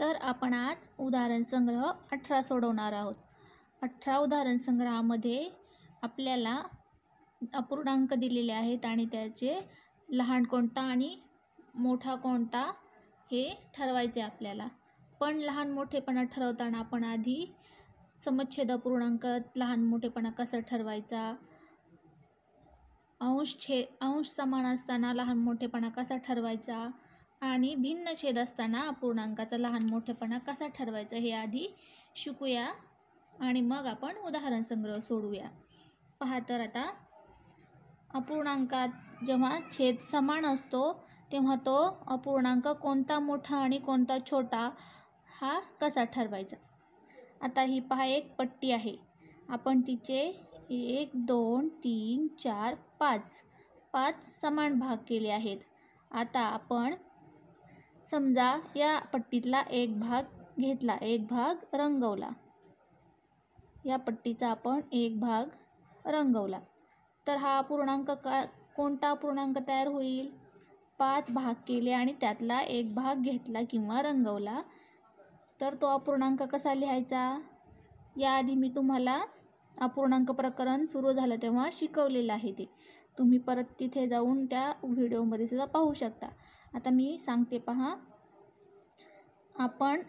तर आपण आज उदाहरण संग्रह अठरा सोडवणार आहोत अठरा उदाहरण संग्रहामध्ये आपल्याला अपूर्णांक दिलेले आहेत आणि त्याचे लहान कोणता आणि मोठा कोणता हे ठरवायचे आपल्याला पण लहान मोठेपणा ठरवताना आपण आधी समच्छेद अपूर्णांक लहान मोठेपणा कसा ठरवायचा अंश छे अंश समान असताना लहान मोठेपणा कसा ठरवायचा आणि भिन्न छेद असताना अपूर्णांकाचा लहान मोठेपणा कसा ठरवायचा हे आधी शिकूया आणि मग आपण उदाहरण संग्रह सोडूया पहा तर आता अपूर्णांकात जेव्हा छेद समान असतो तेव्हा तो अपूर्णांक कोणता मोठा आणि कोणता छोटा हा कसा ठरवायचा आता ही पहा एक पट्टी आहे आपण तिचे एक दोन तीन चार पाच पाच समान भाग केले आहेत आता आपण समजा या पट्टीतला एक भाग घेतला एक भाग रंगवला या पट्टीचा आपण एक भाग रंगवला तर हा पूर्णांक का कोणता पूर्णांक तयार होईल पाच भाग केले आणि त्यातला एक भाग घेतला किंवा रंगवला तर तो अपूर्णांक कसा लिहायचा याआधी मी तुम्हाला अपूर्णांक प्रकरण सुरू झालं तेव्हा शिकवलेलं आहे ते तुम्ही परत तिथे जाऊन त्या व्हिडिओमध्ये सुद्धा पाहू शकता आता मी सांगते पहा आपण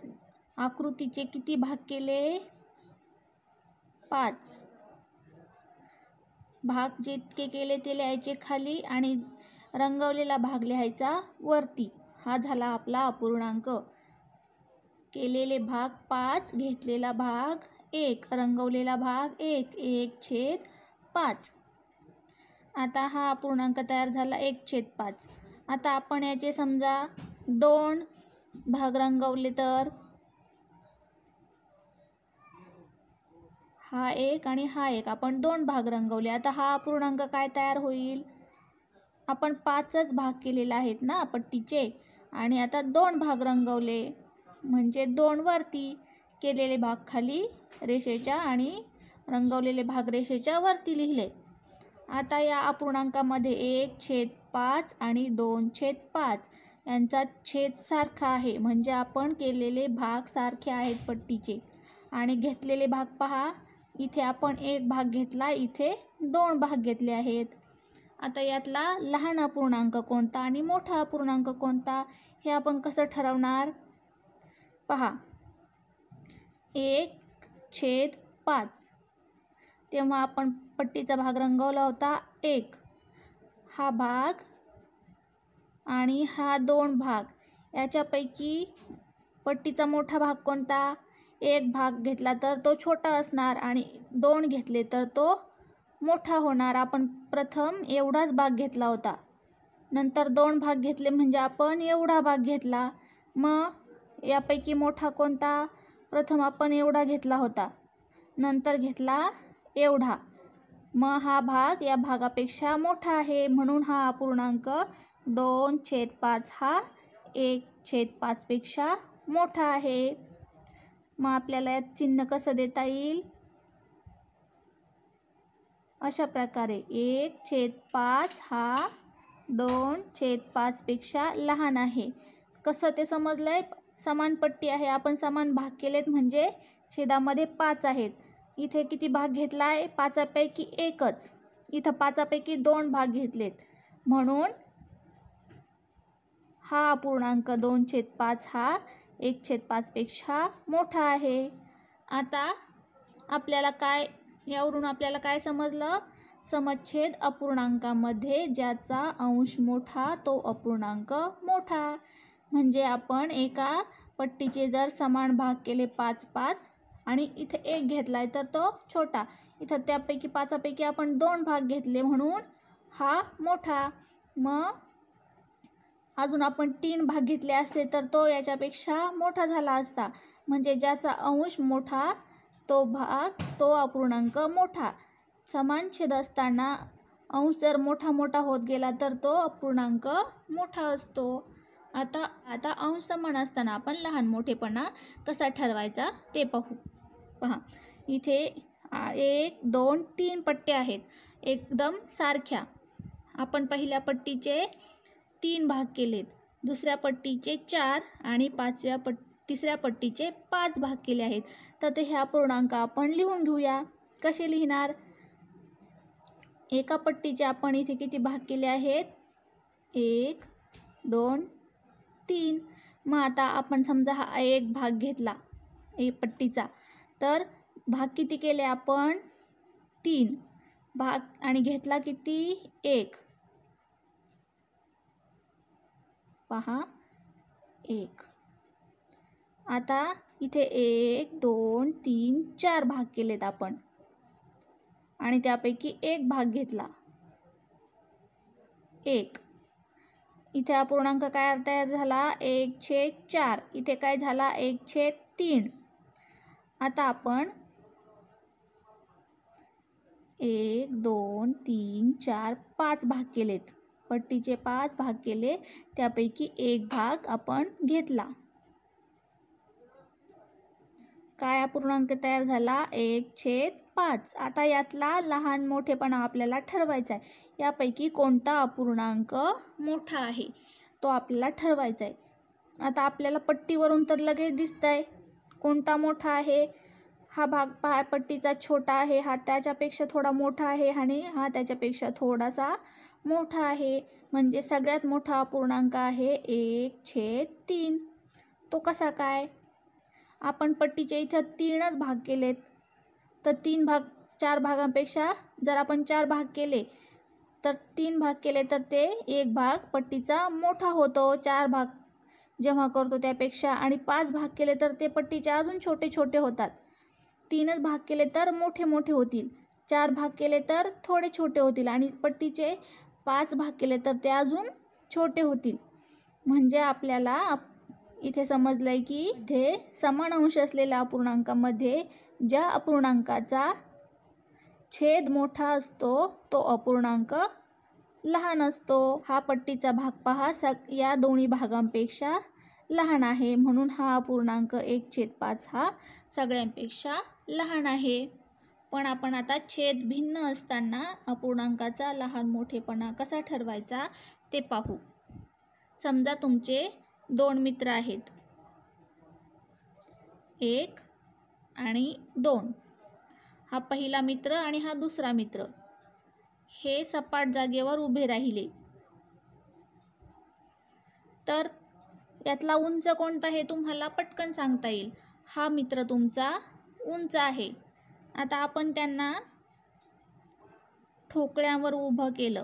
आकृतीचे किती भाग केले पाच भाग जितके केले ते लिहायचे खाली आणि रंगवलेला भाग लिहायचा वरती हा झाला आपला अपूर्णांक केलेले भाग पाच घेतलेला भाग एक रंगवलेला भाग एक एक छेद पाच आता हा अपूर्णांक तयार झाला एक छेद पाच आता आपण याचे समजा दोन भाग रंगवले तर हा एक आणि हा एक आपण दोन भाग रंगवले आता हा अपूर्णांक काय तयार होईल आपण पाचच भाग केलेला आहेत ना पट्टीचे आणि आता दोन भाग रंगवले म्हणजे दोन वरती केलेले भाग खाली रेषेच्या आणि रंगवलेले भाग रेषेच्या वरती लिहिले आता या अपूर्णांकामध्ये एक छेद पाच आणि दोन छेद पाच यांचा छेद सारखा आहे म्हणजे आपण केलेले भाग सारखे आहेत पट्टीचे आणि घेतलेले भाग पहा इथे आपण एक भाग घेतला इथे दोन भाग घेतले आहेत आता यातला लहान अपूर्णांक कोणता आणि मोठा अपूर्णांक कोणता हे आपण कसं ठरवणार पहा एक छेद पाच तेव्हा आपण पट्टीचा भाग रंगवला होता एक हा भाग आणि हा दोन भाग याच्यापैकी पट्टीचा मोठा भाग कोणता एक भाग घेतला तर तो छोटा असणार आणि दोन घेतले तर तो मोठा होणार आपण प्रथम एवढाच भाग घेतला होता नंतर दोन भाग घेतले म्हणजे आपण एवढा भाग घेतला मग यापैकी मोठा कोणता प्रथम आपण एवढा घेतला होता नंतर घेतला एवढा मग हा भाग या भागापेक्षा मोठा आहे म्हणून हा अपूर्णांक दोन छेद पाच हा एक छेद पाचपेक्षा मोठा आहे मग आपल्याला यात चिन्ह कसं देता येईल अशा प्रकारे एक छेद पाच हा दोन छेद पाचपेक्षा लहान आहे कसं ते समजलं समान पट्टी आहे आपण समान भाग केलेत म्हणजे छेदामध्ये पाच आहेत इथे किती भाग घेतला आहे पाचापैकी एकच इथं पाचापैकी दोन भाग घेतलेत म्हणून हा पूर्णांक दोन छेद पाच हा एक छेद पाचपेक्षा मोठा आहे आता आपल्याला काय यावरून आपल्याला काय समजलं समच्छेद अपूर्णांकामध्ये ज्याचा अंश मोठा तो अपूर्णांक मोठा म्हणजे आपण एका पट्टीचे जर समान भाग केले पाच पाच आणि इथे एक घेतला आहे तर तो छोटा इथं त्यापैकी पाचापैकी आपण दोन भाग घेतले म्हणून हा मोठा मग अजून आपण तीन भाग घेतले असते तर तो याच्यापेक्षा मोठा झाला असता म्हणजे ज्याचा अंश मोठा तो भाग तो अपूर्णांक मोठा समान छेद असताना अंश जर मोठा मोठा होत गेला तर तो अपूर्णांक मोठा असतो आता आता अंश समान असताना आपण लहान मोठेपणा कसा ठरवायचा ते पाहू पहा इथे एक दोन तीन पट्ट्या आहेत एकदम सारख्या आपण पहिल्या पट्टीचे तीन भाग केलेत दुसऱ्या पट्टीचे चार आणि पाचव्या पट तिसऱ्या पट्टीचे पाच भाग केले आहेत तर ते ह्या पूर्णांक आपण लिहून घेऊया कसे लिहिणार एका पट्टीचे आपण इथे किती भाग केले आहेत एक दोन तीन मग आता आपण समजा हा एक भाग घेतला एक पट्टीचा तर भाग किती केले आपण तीन भाग आणि घेतला किती एक पहा एक आता इथे एक दोन तीन चार भाग केलेत आपण आणि त्यापैकी एक भाग घेतला एक इथे हा पूर्णांक काय तयार झाला एक छेद चार इथे काय झाला एक छेद तीन आता आपण एक दोन तीन चार पाच भाग केलेत पट्टीचे पाच भाग केले त्यापैकी एक भाग आपण घेतला काय पूर्णांक तयार झाला एक छेद पाच आता यातला लहान मोठेपणा आपल्याला ठरवायचा आहे यापैकी कोणता अपूर्णांक मोठा आहे तो आपल्याला ठरवायचा आहे आता आपल्याला पट्टीवरून तर लगेच दिसतंय कोणता मोठा आहे हा भाग पायपट्टीचा छोटा आहे हा त्याच्यापेक्षा थोडा मोठा आहे आणि हा त्याच्यापेक्षा थोडासा मोठा आहे म्हणजे सगळ्यात मोठा पूर्णांक आहे एक छेद तीन तो कसा काय आपण पट्टीच्या इथं तीनच भाग केलेत तर तीन भाग चार भागांपेक्षा जर आपण चार भाग केले तर तीन भाग केले तर ते एक भाग पट्टीचा मोठा होतो चार भाग जेव्हा करतो त्यापेक्षा आणि पाच भाग केले तर ते पट्टीचे अजून छोटे छोटे होतात तीनच भाग केले तर मोठे मोठे होतील चार भाग केले तर थोडे छोटे होतील आणि पट्टीचे पाच भाग केले तर ते अजून छोटे होतील म्हणजे आपल्याला इथे समजलं आहे की इथे समान अंश असलेल्या अपूर्णांकामध्ये ज्या अपूर्णांकाचा छेद मोठा असतो तो अपूर्णांक लहान असतो हा पट्टीचा भाग पहा सग या दोन्ही भागांपेक्षा लहान आहे म्हणून हा अपूर्णांक एक छेद पाच हा सगळ्यांपेक्षा लहान आहे पण आपण आता छेद भिन्न असताना अपूर्णांकाचा लहान मोठेपणा कसा ठरवायचा ते पाहू समजा तुमचे दोन मित्र आहेत एक आणि दोन हा पहिला मित्र आणि हा दुसरा मित्र हे सपाट जागेवर उभे राहिले तर यातला उंच कोणता हे तुम्हाला पटकन सांगता येईल हा मित्र तुमचा उंच आहे आता आपण त्यांना ठोकळ्यावर उभं केलं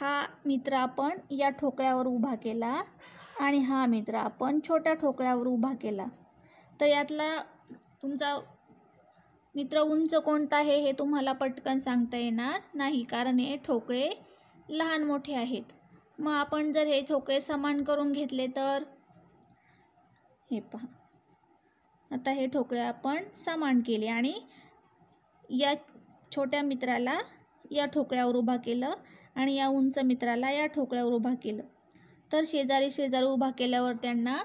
हा मित्र आपण या ठोकळ्यावर उभा केला आणि हा मित्र आपण छोट्या ठोकळ्यावर उभा केला तर यातला तुमचा मित्र उंच कोणता आहे हे तुम्हाला पटकन सांगता येणार नाही कारण हे ठोकळे लहान मोठे आहेत मग आपण जर हे ठोकळे समान करून घेतले तर हे पहा आता हे ठोकळे आपण समान केले आणि या छोट्या मित्राला या ठोकळ्यावर उभा केलं आणि या उंच मित्राला या ठोकळ्यावर उभा केलं तर शेजारी शेजारी उभा केल्यावर त्यांना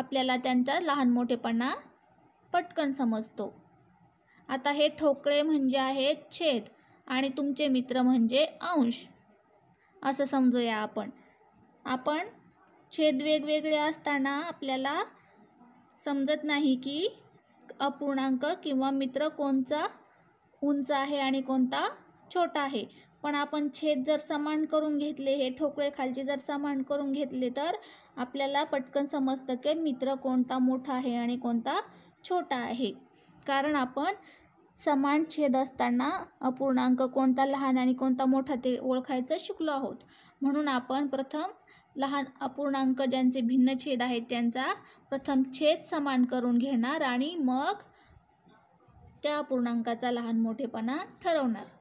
आपल्याला त्यांचा लहान मोठेपणा पटकन समजतो आता हे ठोकळे म्हणजे आहेत छेद आणि तुमचे मित्र म्हणजे अंश असं समजूया आपण आपण छेद वेगवेगळे असताना आपल्याला समजत नाही की अपूर्णांक किंवा मित्र कोणचा उंच आहे आणि कोणता छोटा आहे पण आपण छेद जर समान करून घेतले हे ठोकळे खालचे जर समान करून घेतले तर आपल्याला पटकन समजतं की मित्र कोणता मोठा आहे आणि कोणता छोटा आहे कारण आपण समान छेद असताना अपूर्णांक कोणता लहान आणि कोणता मोठा ते ओळखायचं शिकलो आहोत म्हणून आपण प्रथम लहान अपूर्णांक ज्यांचे भिन्न छेद आहेत त्यांचा प्रथम छेद समान करून घेणार आणि मग त्या अपूर्णांकाचा लहान मोठेपणा ठरवणार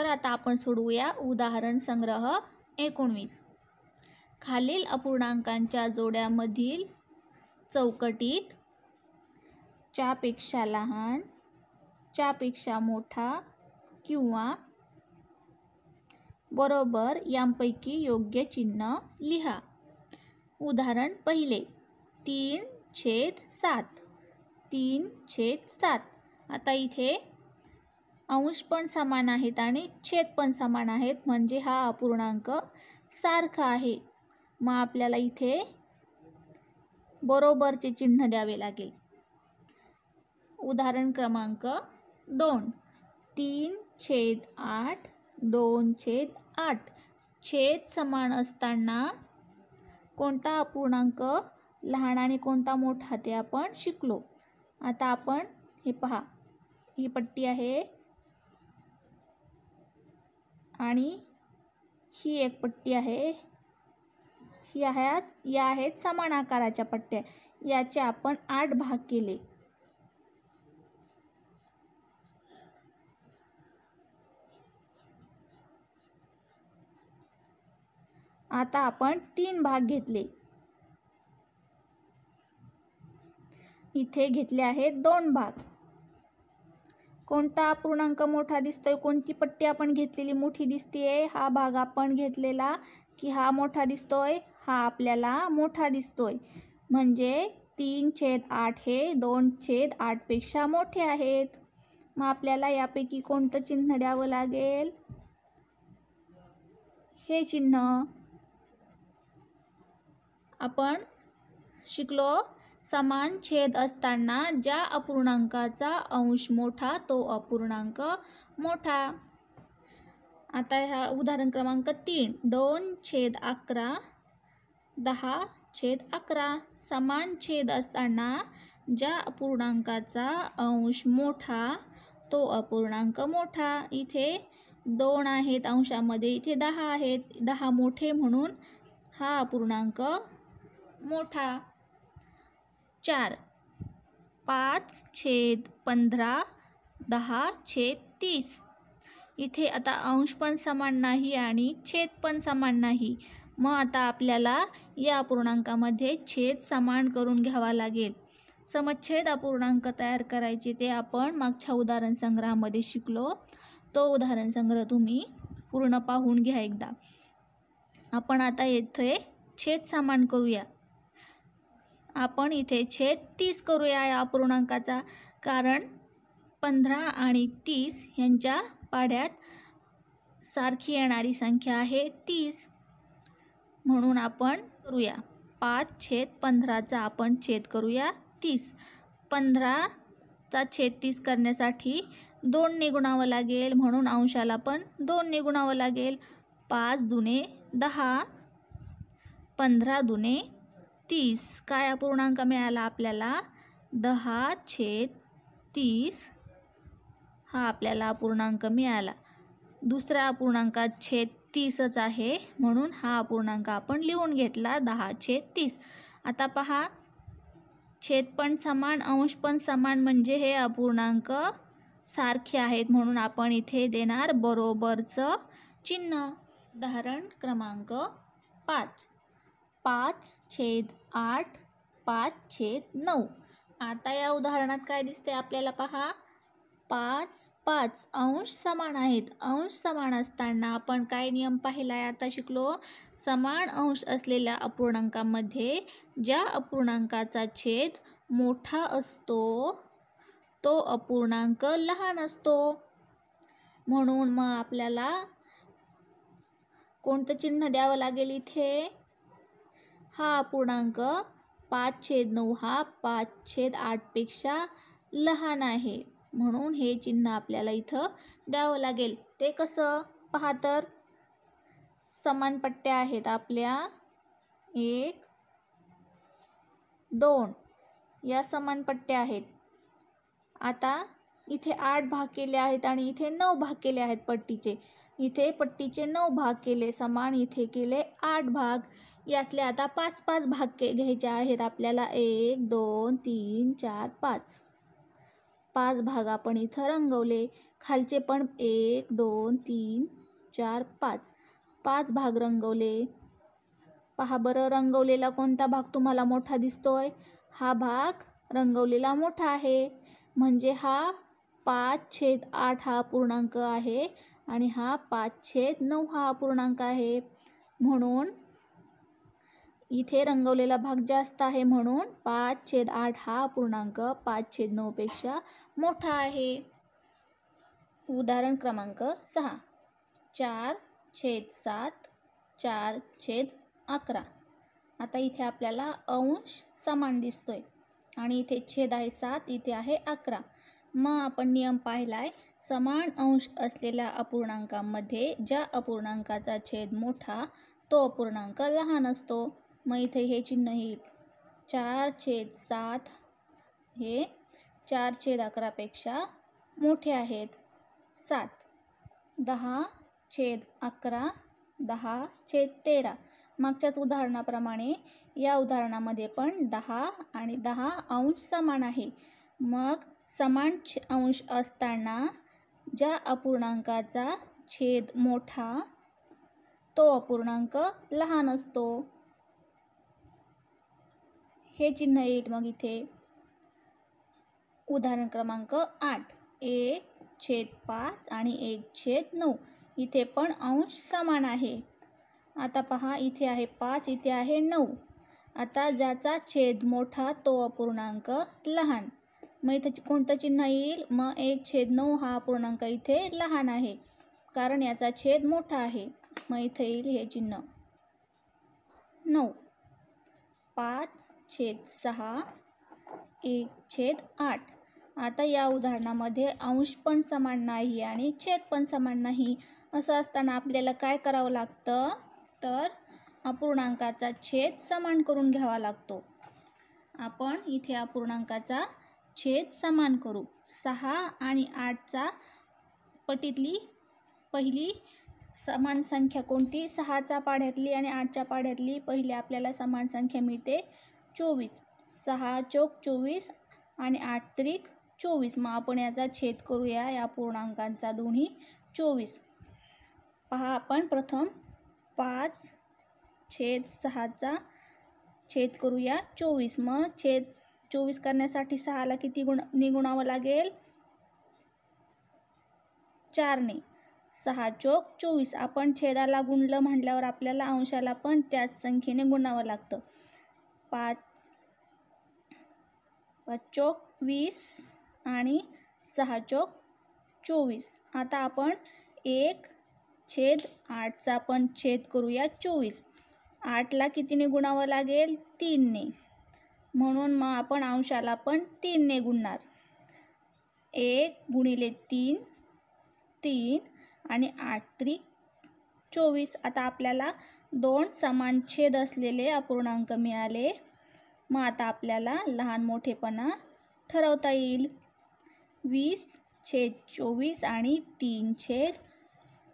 तर आता आपण सोडवूया उदाहरण संग्रह एकोणवीस खालील अपूर्णांकांच्या जोड्यामधील चौकटीत च्यापेक्षा लहान च्यापेक्षा मोठा किंवा बरोबर यांपैकी योग्य चिन्ह लिहा उदाहरण पहिले तीन छेद सात तीन छेद सात आता इथे अंश पण समान आहेत आणि छेद पण समान आहेत म्हणजे हा अपूर्णांक सारखा आहे मग आपल्याला इथे बरोबरचे चिन्ह द्यावे लागेल उदाहरण क्रमांक दोन तीन छेद आठ दोन छेद आठ छेद समान असताना कोणता अपूर्णांक लहान आणि कोणता मोठा ते आपण शिकलो आता आपण हे पहा ही पट्टी आहे आणि ही एक पट्टी आहे ही आहेत या आहेत समान आकाराच्या पट्ट्या याचे आपण आठ भाग केले आता आपण तीन भाग घेतले इथे घेतले आहेत दोन भाग कोणता पूर्णांक मोठा दिसतोय कोणती पट्टी आपण घेतलेली मोठी दिसते हा भाग आपण घेतलेला की हा मोठा दिसतोय हा आपल्याला मोठा दिसतोय म्हणजे तीन छेद आठ हे दोन छेद आठपेक्षा मोठे आहेत मग आपल्याला यापैकी कोणतं चिन्ह द्यावं लागेल हे चिन्ह आपण शिकलो समान छेद असताना ज्या अपूर्णांकाचा अंश मोठा तो अपूर्णांक मोठा आता ह्या उदाहरण क्रमांक तीन दोन छेद अकरा दहा छेद अकरा समान छेद असताना ज्या अपूर्णांकाचा अंश मोठा तो अपूर्णांक मोठा इथे दोन आहेत अंशामध्ये इथे दहा आहेत दहा मोठे म्हणून हा अपूर्णांक मोठा चार पाच छेद पंधरा दहा छेद तीस इथे आता अंश पण समान नाही आणि छेद पण समान नाही मग आता आपल्याला या अपूर्णांकामध्ये छेद समान करून घ्यावा लागेल समच्छेद अपूर्णांक तयार करायचे ते आपण मागच्या उदाहरण संग्रहामध्ये शिकलो तो उदाहरण संग्रह तुम्ही पूर्ण पाहून घ्या एकदा आपण आता येथे छेद समान करूया आपण इथे छेद तीस करूया या पूर्णांकाचा कारण पंधरा आणि तीस यांच्या पाड्यात सारखी येणारी संख्या आहे तीस म्हणून आपण करूया पाच छेद पंधराचा आपण छेद करूया तीस पंधराचा छेद तीस करण्यासाठी दोन निगुणावं लागेल म्हणून अंशाला पण दोन निगुणावं लागेल पाच दुने दहा पंधरा दुने तीस काय अपूर्णांक मिळाला आपल्याला दहा छेद तीस हा आपल्याला अपूर्णांक मिळाला दुसरा अपूर्णांकात छेद तीसच आहे म्हणून हा अपूर्णांक आपण लिहून घेतला दहा छेद तीस आता पहा छेद पण समान अंश पण समान म्हणजे हे अपूर्णांक सारखे आहेत म्हणून आपण इथे देणार बरोबरचं चिन्ह धारण क्रमांक पाच पाच छेद आठ पाच छेद नऊ आता या उदाहरणात काय दिसते आपल्याला पहा पाच पाच अंश समान आहेत अंश समान असताना आपण काय नियम पाहिला आहे आता शिकलो समान अंश असलेल्या अपूर्णांकामध्ये ज्या अपूर्णांकाचा छेद मोठा असतो तो अपूर्णांक लहान असतो म्हणून मग आपल्याला कोणतं चिन्ह द्यावं लागेल इथे हा अपूर्णांक पाच छेद नऊ हा पाच छेद आठपेक्षा लहान आहे म्हणून हे चिन्ह आपल्याला इथं द्यावं लागेल ते कसं पहा तर समान पट्ट्या आहेत आपल्या एक दोन या समान पट्ट्या आहेत आता इथे आठ भाग केले आहेत आणि इथे नऊ भाग केले आहेत पट्टीचे इथे पट्टीचे नऊ भाग केले समान इथे केले आठ भाग यातले आता पाच पाच भाग घ्यायचे आहेत आपल्याला एक दोन तीन चार पाच पाच भाग आपण इथं रंगवले खालचे पण एक दोन तीन चार पाच पाच भाग रंगवले पहा बरं रंगवलेला कोणता भाग तुम्हाला मोठा दिसतोय हा भाग रंगवलेला मोठा आहे म्हणजे हा पाच छेद आठ हा पूर्णांक आहे आणि हा पाच छेद नऊ हा पूर्णांक आहे म्हणून इथे रंगवलेला भाग जास्त आहे म्हणून पाच छेद आठ हा पूर्णांक पाच छेद नऊपेक्षा मोठा आहे उदाहरण क्रमांक सहा चार छेद सात चार छेद अकरा आता इथे आपल्याला अंश समान दिसतोय आणि इथे छेद आहे सात इथे आहे अकरा मग आपण नियम पाहिलाय समान अंश असलेल्या अपूर्णांकामध्ये ज्या अपूर्णांकाचा छेद मोठा तो अपूर्णांक लहान असतो मग इथे हे चिन्ह येईल चार छेद सात हे चार छेद अकरापेक्षा मोठे आहेत सात दहा छेद अकरा दहा छेद तेरा मागच्याच उदाहरणाप्रमाणे या उदाहरणामध्ये पण दहा आणि दहा अंश समान आहे मग समान छे अंश असताना ज्या अपूर्णांकाचा छेद मोठा तो अपूर्णांक लहान असतो हे चिन्ह येईल मग इथे उदाहरण क्रमांक आठ एक छेद पाच आणि एक छेद नऊ इथे पण अंश समान आहे आता पहा इथे आहे पाच इथे आहे नऊ आता ज्याचा छेद मोठा तो अपूर्णांक लहान मग इथे कोणतं चिन्ह येईल मग एक छेद नऊ हा अपूर्णांक इथे लहान आहे कारण याचा छेद मोठा आहे मग इथे येईल हे चिन्ह नऊ पाच छेद सहा एक छेद आठ आता या उदाहरणामध्ये अंश पण समान नाही आणि छेद पण समान नाही असं असताना आपल्याला काय करावं लागतं तर अपूर्णांकाचा छेद समान करून घ्यावा लागतो आपण इथे अपूर्णांकाचा छेद समान करू सहा आणि आठचा पटीतली पहिली समान संख्या कोणती सहाच्या पाढ्यातली आणि आठच्या पाढ्यातली पहिले आपल्याला समान संख्या मिळते चोवीस सहा चोक चोवीस आणि आठ त्रिक चोवीस मग आपण याचा छेद करूया या पूर्णांकांचा दोन्ही चोवीस पहा आपण प्रथम पाच छेद सहाचा छेद करूया चोवीस मग छेद चोवीस करण्यासाठी सहाला किती गुण निगुणावं लागेल चारने सहा चोक चोवीस आपण छेदाला गुणलं म्हटल्यावर आपल्याला अंशाला पण त्याच संख्येने गुणावं लागतं पाच पाच चोक वीस आणि सहा चोक चोवीस आता आपण एक छेद आठचा पण छेद करूया चोवीस आठला कितीने गुणावं लागेल तीनने म्हणून मग आपण अंशाला पण तीनने गुणणार एक गुणिले तीन तीन आणि आठ त्रिक चोवीस आता आपल्याला दोन समान छेद असलेले अपूर्णांक मिळाले मग आता आपल्याला लहान मोठेपणा ठरवता येईल वीस छेद चोवीस आणि तीन छेद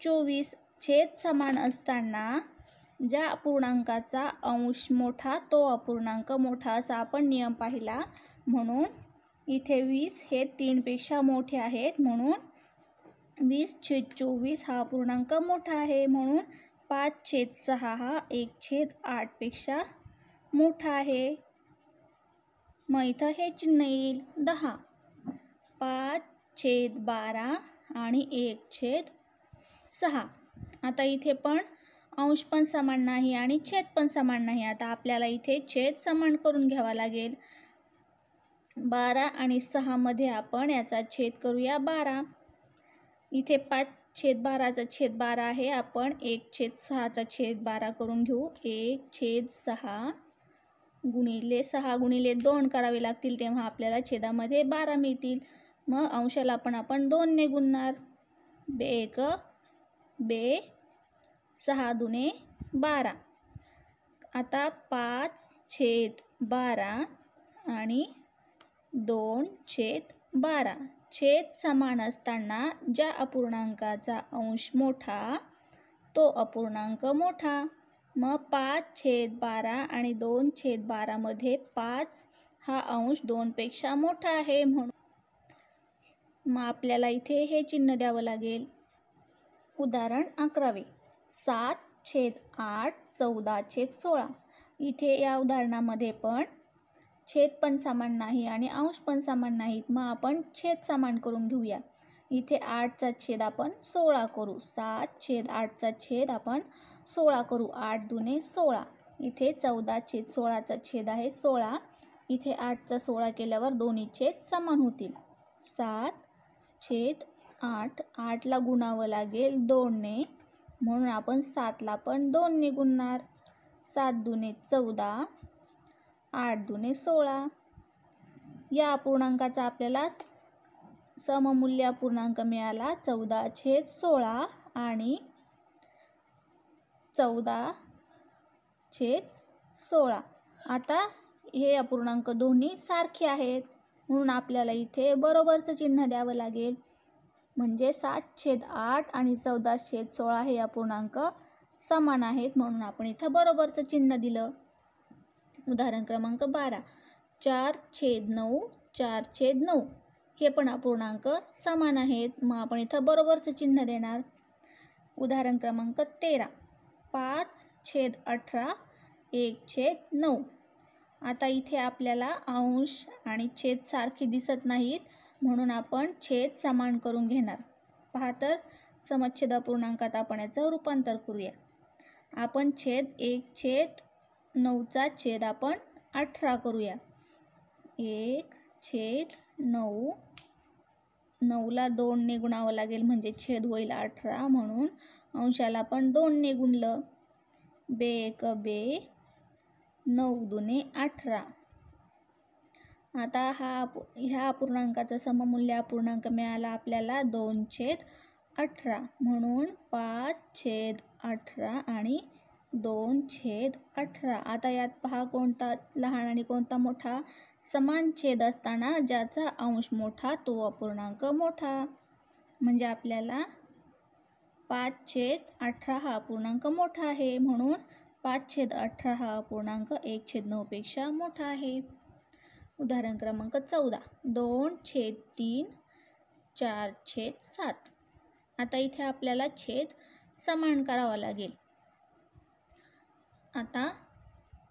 चोवीस छेद समान असताना ज्या अपूर्णांकाचा अंश मोठा तो अपूर्णांक मोठा असा आपण नियम पाहिला म्हणून इथे वीस हे तीनपेक्षा मोठे आहेत म्हणून वीस छेद चोवीस हा पूर्णांक मोठा आहे म्हणून पाच छेद सहा हा एक छेद आठपेक्षा मोठा आहे मग इथं हे चिन्ह येईल दहा पाच छेद बारा आणि एक छेद सहा आता इथे पण अंश पण समान नाही आणि छेद पण समान नाही आता आपल्याला इथे छेद समान करून घ्यावा लागेल बारा आणि सहामध्ये आपण याचा छेद करूया बारा इथे पाच छेद बाराचा छेद बारा आहे आपण एक छेद सहाचा छेद बारा करून घेऊ एक छेद सहा गुणिले सहा गुणिले दोन करावे लागतील तेव्हा आपल्याला छेदामध्ये बारा मिळतील मग अंशाला पण आपण दोनने गुणणार बे एक बे सहा दुने बारा आता पाच छेद बारा आणि दोन छेद बारा छेद समान असताना ज्या अपूर्णांकाचा अंश मोठा तो अपूर्णांक मोठा मग पाच छेद बारा आणि दोन छेद बारामध्ये पाच हा अंश दोनपेक्षा मोठा आहे म्हणून मग आपल्याला इथे हे चिन्ह द्यावं लागेल उदाहरण अकरावे सात छेद आठ चौदा छेद सोळा इथे या उदाहरणामध्ये पण छेद पण समान नाही आणि अंश पण समान नाहीत मग आपण छेद समान करून घेऊया इथे आठचा छेद आपण सोळा करू सात छेद आठचा छेद आपण सोळा करू आठ दुने सोळा इथे चौदा छेद सोळाचा छेद आहे सोळा इथे आठचा सोळा केल्यावर दोन्ही छेद समान होतील सात छेद आठ आठला गुणावं लागेल दोनने म्हणून आपण सातला पण दोनने गुणणार सात दुने चौदा आठ दुने सोळा या अपूर्णांकाचा आपल्याला सममूल्य पूर्णांक मिळाला चौदा छेद सोळा आणि चौदा छेद सोळा आता हे अपूर्णांक दोन्ही सारखे आहेत म्हणून आपल्याला इथे बरोबरचं चिन्ह द्यावं लागेल म्हणजे सात छेद आठ आणि चौदा छेद सोळा हे अपूर्णांक समान आहेत म्हणून आपण इथं बरोबरचं चिन्ह दिलं उदाहरण क्रमांक बारा चार छेद नऊ चार छेद नऊ हे पण अपूर्णांक समान आहेत मग आपण इथं बरोबरचं चिन्ह देणार उदाहरण क्रमांक तेरा पाच छेद अठरा एक छेद नऊ आता इथे आपल्याला अंश आणि छेद सारखे दिसत नाहीत म्हणून आपण छेद समान करून घेणार पहा तर समच्छेद अपूर्णांकात आपण याचं रूपांतर करूया आपण छेद एक छेद नऊचा छेद आपण अठरा करूया एक छेद नऊ नऊला दोनने गुणावं लागेल म्हणजे छेद होईल अठरा म्हणून अंशाला आपण ने गुणलं बे एक बे नऊ दुने अठरा आता हा ह्या अपूर्णांकाचं सममूल्य अपूर्णांक मिळाला आपल्याला दोन छेद अठरा म्हणून पाच छेद अठरा आणि दोन छेद अठरा आता यात पहा कोणता लहान आणि कोणता मोठा समान छेद असताना ज्याचा अंश मोठा तो अपूर्णांक मोठा म्हणजे आपल्याला पाच छेद अठरा हा अपूर्णांक मोठा आहे म्हणून पाच छेद अठरा हा अपूर्णांक एक छेद नऊपेक्षा मोठा आहे उदाहरण क्रमांक चौदा दोन छेद तीन चार छेद सात आता इथे आपल्याला छेद समान करावा लागेल आता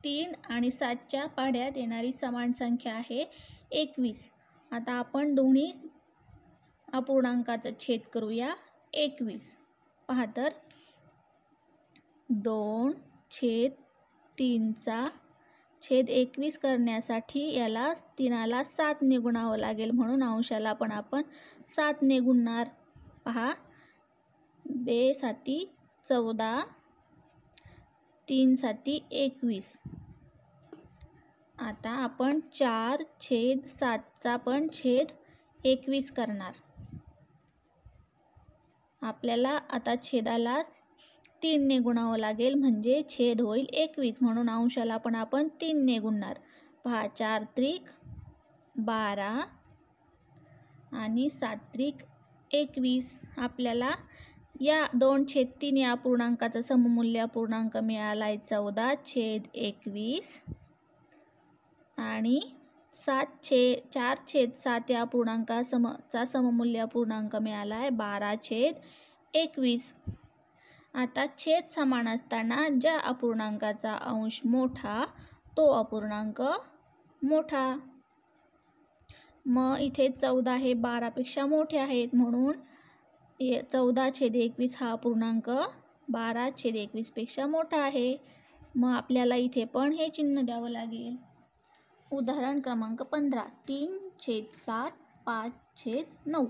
तीन आणि सातच्या पाढ्यात येणारी समान संख्या आहे एकवीस आता आपण दोन्ही अपूर्णांकाचा छेद करूया एकवीस पहा तर दोन छेद तीनचा छेद एकवीस करण्यासाठी याला तीनाला सात निगुणावं लागेल म्हणून अंशाला पण आपण सात निगुणणार पहा बे साती चौदा तीन साती एकवीस आता आपण चार छेद सातचा पण छेद एकवीस करणार आपल्याला आता छेदाला तीनने गुणावं लागेल म्हणजे छेद होईल एकवीस म्हणून अंशाला पण आपण तीनने गुणणार पहा चार त्रिक बारा आणि त्रिक एकवीस आपल्याला या दोन छेद तीन या पूर्णांकाचा सममूल्य पूर्णांक मिळाला आहे चौदा छेद एकवीस आणि सात छे चार छेद सात या सम समचा सममूल्य पूर्णांक मिळाला आहे बारा छेद एकवीस आता छेद समान असताना ज्या अपूर्णांकाचा अंश मोठा तो अपूर्णांक मोठा मग इथे चौदा हे बारापेक्षा मोठे आहेत म्हणून ए चौदा छेद एकवीस हा पूर्णांक बारा छेद एकवीसपेक्षा मोठा आहे मग आपल्याला इथे पण हे चिन्ह द्यावं लागेल उदाहरण क्रमांक पंधरा तीन छेद सात पाच छेद नऊ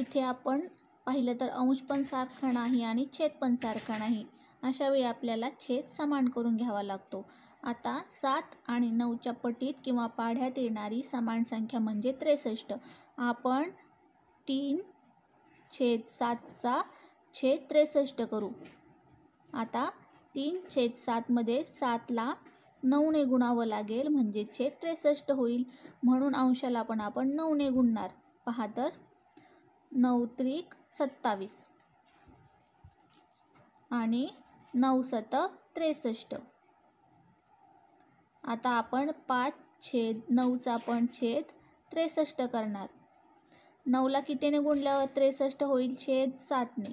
इथे आपण पाहिलं तर अंश पण सारखा नाही आणि छेद पण सारखा नाही अशावेळी आपल्याला छेद समान करून घ्यावा लागतो आता सात आणि नऊच्या पटीत किंवा पाढ्यात येणारी समान संख्या म्हणजे त्रेसष्ट आपण तीन छेद सातचा छेद त्रेसष्ट करू आता तीन छेद सातमध्ये सातला नऊने गुणावं लागेल म्हणजे छेद त्रेसष्ट होईल म्हणून अंशाला पण आपण नऊने गुणणार पहा तर नऊ त्रिक सत्तावीस आणि नऊ सत त्रेसष्ट आता आपण पाच छेद नऊचा पण छेद त्रेसष्ट करणार नऊला कितीने गुणल्यावर त्रेसष्ट होईल छेद सातने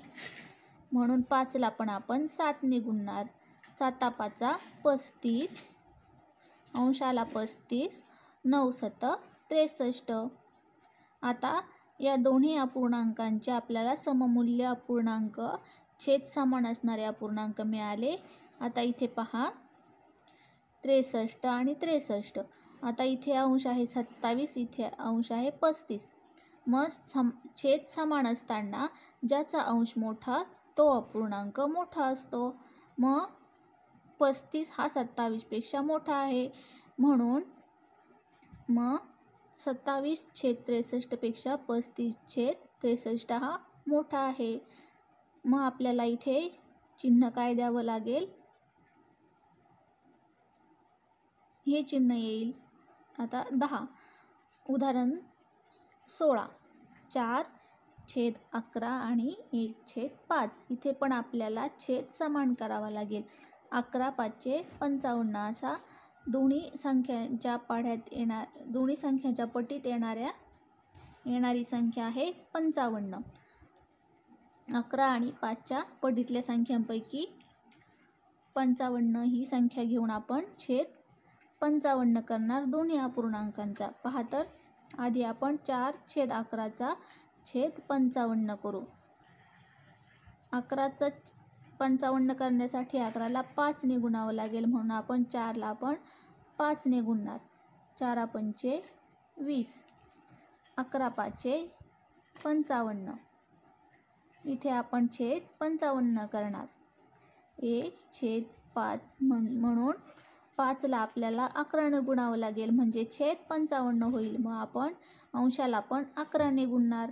म्हणून पाचला पण आपण सातने गुणणार साता पाचा पस्तीस अंशाला पस्तीस नऊ सत त्रेसष्ट आता या दोन्ही अपूर्णांकांचे आपल्याला सममूल्य अपूर्णांक छेद समान असणारे अपूर्णांक मिळाले आता इथे पहा त्रेसष्ट आणि त्रेसष्ट आता इथे अंश आहे सत्तावीस इथे अंश आहे पस्तीस मग सम छेद समान असताना ज्याचा अंश मोठा तो अपूर्णांक मोठा असतो म पस्तीस हा सत्तावीसपेक्षा मोठा आहे म्हणून म सत्तावीस छेद त्रेसष्टपेक्षा पस्तीस छेद त्रेसष्ट हा मोठा आहे मग आपल्याला इथे चिन्ह काय द्यावं लागेल हे चिन्ह येईल आता दहा उदाहरण सोळा चार छेद अकरा आणि एक छेद पाच इथे पण आपल्याला छेद समान करावा लागेल अकरा पाचशे पंचावन्न असा दोन्ही संख्यांच्या पाढ्यात येणार दोन्ही संख्यांच्या पटीत येणाऱ्या येणारी संख्या आहे पंचावन्न अकरा आणि पाचच्या पटीतल्या संख्यांपैकी पंचावन्न ही संख्या घेऊन आपण छेद पंचावन्न करणार दोन्ही अपूर्णांकांचा पहा तर आधी आपण चार छेद अकराचा छेद पंचावन्न करू अकराचा पंचावन्न करण्यासाठी अकराला पाचने गुणावं लागेल म्हणून आपण चारला आपण पाचने गुणणार चारा पंचे वीस अकरा पाचे पंचावन्न इथे आपण छेद पंचावन्न करणार एक छेद पाच म्हण म्हणून पाचला आपल्याला अकराने गुणावं लागेल म्हणजे छेद पंचावन्न होईल मग आपण अंशाला पण अकराने गुणणार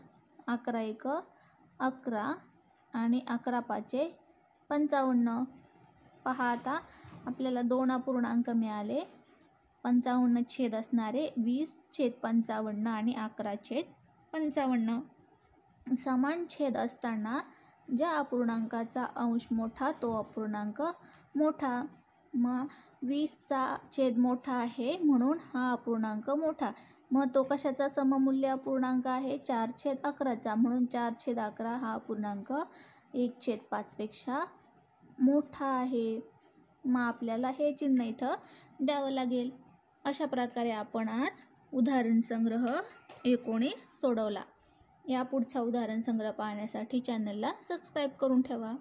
अकरा एक अकरा आणि अकरा पाचे पंचावन्न पहा आता आपल्याला दोन अपूर्णांक मिळाले पंचावन्न छेद असणारे वीस छेद पंचावन्न आणि अकरा छेद पंचावन्न समान छेद असताना ज्या अपूर्णांकाचा अंश मोठा तो अपूर्णांक मोठा मग वीसचा छेद मोठा आहे म्हणून हा अपूर्णांक मोठा मग तो कशाचा सममूल्य अपूर्णांक आहे चार छेद अकराचा म्हणून चार छेद अकरा हा अपूर्णांक एक छेद पाचपेक्षा मोठा आहे मग आपल्याला हे चिन्ह इथं द्यावं लागेल अशा प्रकारे आपण आज उदाहरण संग्रह एकोणीस सोडवला या पुढचा उदाहरण संग्रह पाहण्यासाठी चॅनलला सबस्क्राईब करून ठेवा